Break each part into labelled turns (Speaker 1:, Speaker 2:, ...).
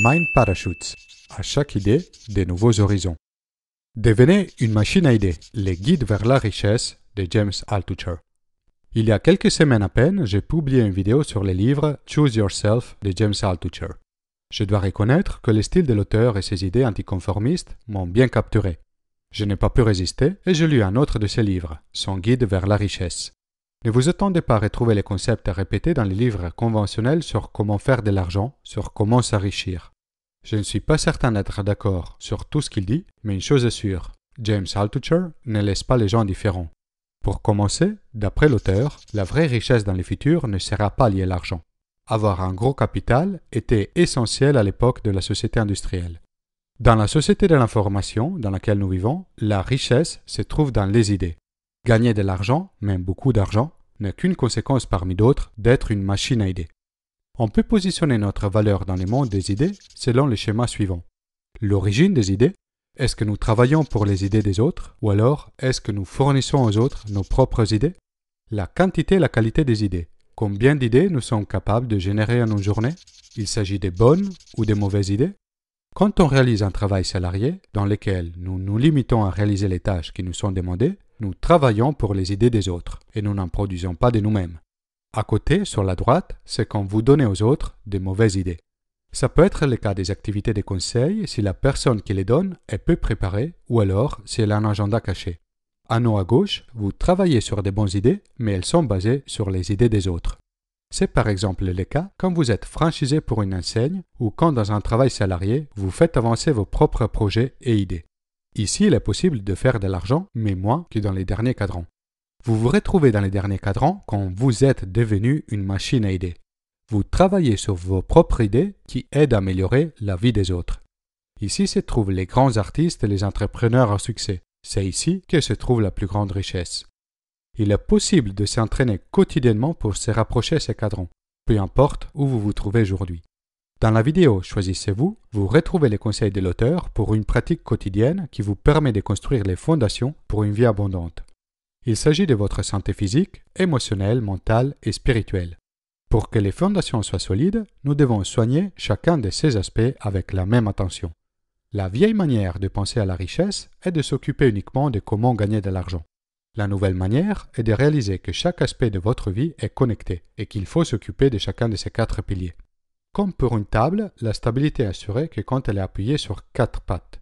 Speaker 1: Mind Parachutes. À chaque idée, des nouveaux horizons. Devenez une machine à idées, les guides vers la richesse de James Altucher. Il y a quelques semaines à peine, j'ai publié une vidéo sur le livre Choose Yourself de James Altucher. Je dois reconnaître que le style de l'auteur et ses idées anticonformistes m'ont bien capturé. Je n'ai pas pu résister et je lu un autre de ses livres, Son guide vers la richesse. Ne vous attendez pas à retrouver les concepts répétés dans les livres conventionnels sur comment faire de l'argent, sur comment s'enrichir. Je ne suis pas certain d'être d'accord sur tout ce qu'il dit, mais une chose est sûre, James Altucher ne laisse pas les gens différents. Pour commencer, d'après l'auteur, la vraie richesse dans le futur ne sera pas liée à l'argent. Avoir un gros capital était essentiel à l'époque de la société industrielle. Dans la société de l'information dans laquelle nous vivons, la richesse se trouve dans les idées. Gagner de l'argent, même beaucoup d'argent, n'est qu'une conséquence parmi d'autres d'être une machine à idées. On peut positionner notre valeur dans le monde des idées selon le schéma suivant. L'origine des idées, est-ce que nous travaillons pour les idées des autres ou alors est-ce que nous fournissons aux autres nos propres idées La quantité et la qualité des idées. Combien d'idées nous sommes capables de générer en nos journées? Il s'agit des bonnes ou des mauvaises idées quand on réalise un travail salarié, dans lequel nous nous limitons à réaliser les tâches qui nous sont demandées, nous travaillons pour les idées des autres et nous n'en produisons pas de nous-mêmes. À côté, sur la droite, c'est quand vous donnez aux autres des mauvaises idées. Ça peut être le cas des activités de conseil si la personne qui les donne est peu préparée ou alors si elle a un agenda caché. À nous à gauche, vous travaillez sur des bonnes idées, mais elles sont basées sur les idées des autres. C'est par exemple le cas quand vous êtes franchisé pour une enseigne ou quand dans un travail salarié, vous faites avancer vos propres projets et idées. Ici, il est possible de faire de l'argent, mais moins que dans les derniers cadrans. Vous vous retrouvez dans les derniers cadrans quand vous êtes devenu une machine à idées. Vous travaillez sur vos propres idées qui aident à améliorer la vie des autres. Ici se trouvent les grands artistes et les entrepreneurs à succès. C'est ici que se trouve la plus grande richesse. Il est possible de s'entraîner quotidiennement pour se rapprocher de ces cadrans, peu importe où vous vous trouvez aujourd'hui. Dans la vidéo Choisissez-vous, vous retrouvez les conseils de l'auteur pour une pratique quotidienne qui vous permet de construire les fondations pour une vie abondante. Il s'agit de votre santé physique, émotionnelle, mentale et spirituelle. Pour que les fondations soient solides, nous devons soigner chacun de ces aspects avec la même attention. La vieille manière de penser à la richesse est de s'occuper uniquement de comment gagner de l'argent. La nouvelle manière est de réaliser que chaque aspect de votre vie est connecté et qu'il faut s'occuper de chacun de ces quatre piliers. Comme pour une table, la stabilité est assurée que quand elle est appuyée sur quatre pattes.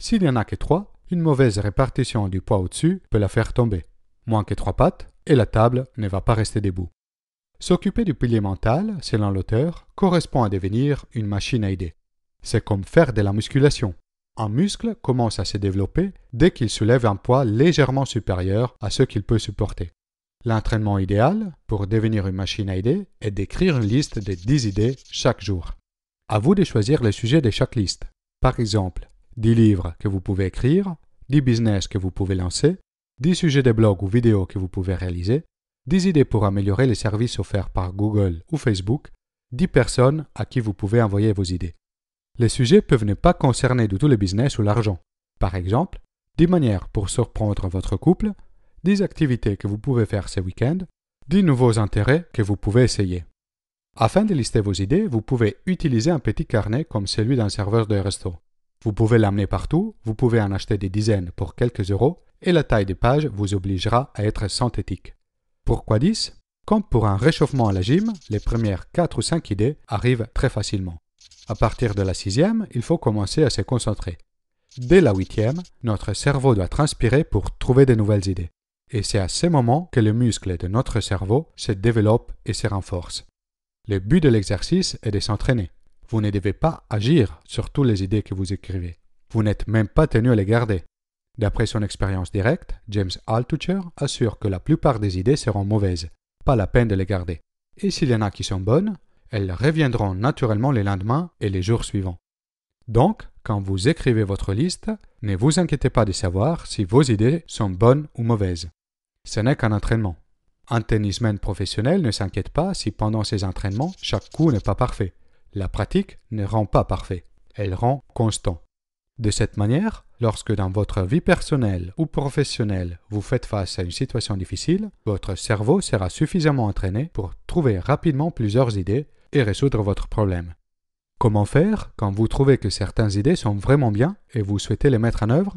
Speaker 1: S'il n'y en a que trois, une mauvaise répartition du poids au-dessus peut la faire tomber. Moins que trois pattes, et la table ne va pas rester debout. S'occuper du pilier mental, selon l'auteur, correspond à devenir une machine à aider. C'est comme faire de la musculation. Un muscle commence à se développer dès qu'il soulève un poids légèrement supérieur à ce qu'il peut supporter. L'entraînement idéal pour devenir une machine à idées est d'écrire une liste de 10 idées chaque jour. À vous de choisir les sujets de chaque liste. Par exemple, 10 livres que vous pouvez écrire, 10 business que vous pouvez lancer, 10 sujets de blog ou vidéos que vous pouvez réaliser, 10 idées pour améliorer les services offerts par Google ou Facebook, 10 personnes à qui vous pouvez envoyer vos idées. Les sujets peuvent ne pas concerner de tout le business ou l'argent. Par exemple, 10 manières pour surprendre votre couple, 10 activités que vous pouvez faire ce week-end, 10 nouveaux intérêts que vous pouvez essayer. Afin de lister vos idées, vous pouvez utiliser un petit carnet comme celui d'un serveur de resto. Vous pouvez l'amener partout, vous pouvez en acheter des dizaines pour quelques euros, et la taille des pages vous obligera à être synthétique. Pourquoi 10 Comme pour un réchauffement à la gym, les premières 4 ou 5 idées arrivent très facilement. À partir de la sixième, il faut commencer à se concentrer. Dès la huitième, notre cerveau doit transpirer pour trouver de nouvelles idées. Et c'est à ce moment que le muscle de notre cerveau se développe et se renforce. Le but de l'exercice est de s'entraîner. Vous ne devez pas agir sur toutes les idées que vous écrivez. Vous n'êtes même pas tenu à les garder. D'après son expérience directe, James Altucher assure que la plupart des idées seront mauvaises, pas la peine de les garder. Et s'il y en a qui sont bonnes, elles reviendront naturellement les lendemains et les jours suivants. Donc, quand vous écrivez votre liste, ne vous inquiétez pas de savoir si vos idées sont bonnes ou mauvaises. Ce n'est qu'un entraînement. Un tennisman professionnel ne s'inquiète pas si pendant ses entraînements, chaque coup n'est pas parfait. La pratique ne rend pas parfait, elle rend constant. De cette manière, lorsque dans votre vie personnelle ou professionnelle vous faites face à une situation difficile, votre cerveau sera suffisamment entraîné pour trouver rapidement plusieurs idées et résoudre votre problème. Comment faire quand vous trouvez que certaines idées sont vraiment bien et vous souhaitez les mettre en œuvre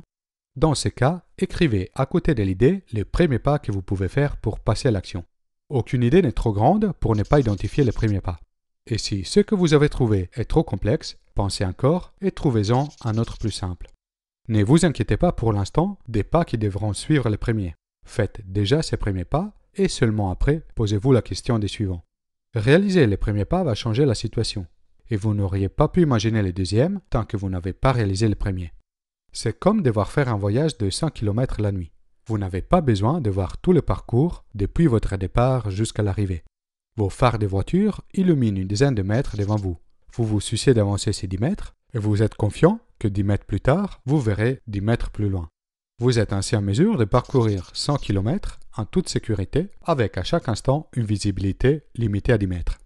Speaker 1: Dans ce cas, écrivez à côté de l'idée les premiers pas que vous pouvez faire pour passer à l'action. Aucune idée n'est trop grande pour ne pas identifier les premiers pas. Et si ce que vous avez trouvé est trop complexe, pensez encore et trouvez-en un autre plus simple. Ne vous inquiétez pas pour l'instant des pas qui devront suivre les premiers. Faites déjà ces premiers pas et seulement après posez-vous la question des suivants. Réaliser les premiers pas va changer la situation, et vous n'auriez pas pu imaginer les deuxièmes tant que vous n'avez pas réalisé les premiers. C'est comme devoir faire un voyage de 100 km la nuit. Vous n'avez pas besoin de voir tout le parcours depuis votre départ jusqu'à l'arrivée. Vos phares de voiture illuminent une dizaine de mètres devant vous. Vous vous souciez d'avancer ces 10 mètres et vous êtes confiant que 10 mètres plus tard, vous verrez 10 mètres plus loin. Vous êtes ainsi en mesure de parcourir 100 km en toute sécurité avec à chaque instant une visibilité limitée à 10 mètres.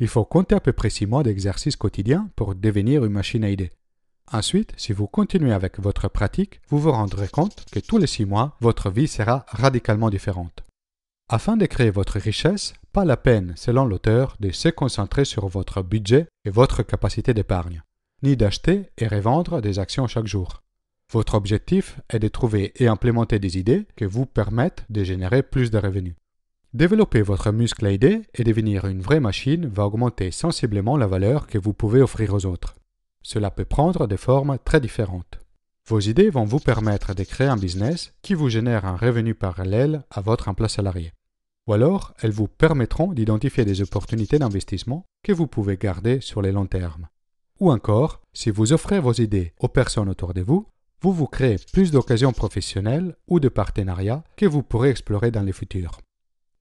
Speaker 1: Il faut compter à peu près 6 mois d'exercice quotidien pour devenir une machine à idées. Ensuite, si vous continuez avec votre pratique, vous vous rendrez compte que tous les 6 mois, votre vie sera radicalement différente. Afin de créer votre richesse, pas la peine, selon l'auteur, de se concentrer sur votre budget et votre capacité d'épargne, ni d'acheter et revendre des actions chaque jour. Votre objectif est de trouver et implémenter des idées qui vous permettent de générer plus de revenus. Développer votre muscle à idées et devenir une vraie machine va augmenter sensiblement la valeur que vous pouvez offrir aux autres. Cela peut prendre des formes très différentes. Vos idées vont vous permettre de créer un business qui vous génère un revenu parallèle à votre emploi salarié. Ou alors, elles vous permettront d'identifier des opportunités d'investissement que vous pouvez garder sur les longs termes. Ou encore, si vous offrez vos idées aux personnes autour de vous, vous vous créez plus d'occasions professionnelles ou de partenariats que vous pourrez explorer dans les futurs.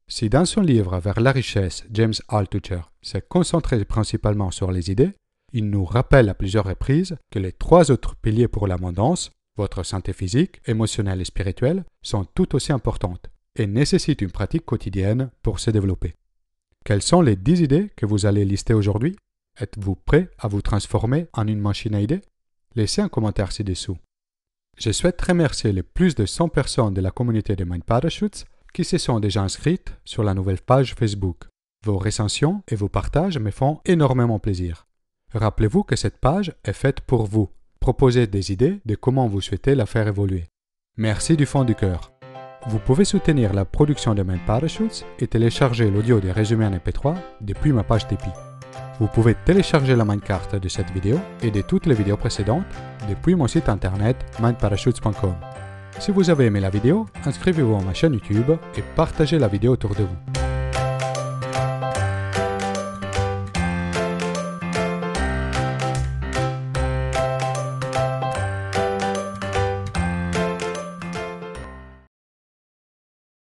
Speaker 1: Si dans son livre Vers la richesse, James Altucher s'est concentré principalement sur les idées, il nous rappelle à plusieurs reprises que les trois autres piliers pour l'abondance, votre santé physique, émotionnelle et spirituelle, sont tout aussi importantes et nécessitent une pratique quotidienne pour se développer. Quelles sont les 10 idées que vous allez lister aujourd'hui Êtes-vous prêt à vous transformer en une machine à idées Laissez un commentaire ci-dessous. Je souhaite remercier les plus de 100 personnes de la communauté de Mind Parachutes qui se sont déjà inscrites sur la nouvelle page Facebook. Vos recensions et vos partages me font énormément plaisir. Rappelez-vous que cette page est faite pour vous. Proposez des idées de comment vous souhaitez la faire évoluer. Merci du fond du cœur. Vous pouvez soutenir la production de Mind Parachutes et télécharger l'audio des résumés en MP3 depuis ma page Tipeee. Vous pouvez télécharger la minecarte de cette vidéo et de toutes les vidéos précédentes depuis mon site internet mindparachutes.com. Si vous avez aimé la vidéo, inscrivez-vous à ma chaîne YouTube et partagez la vidéo autour de vous.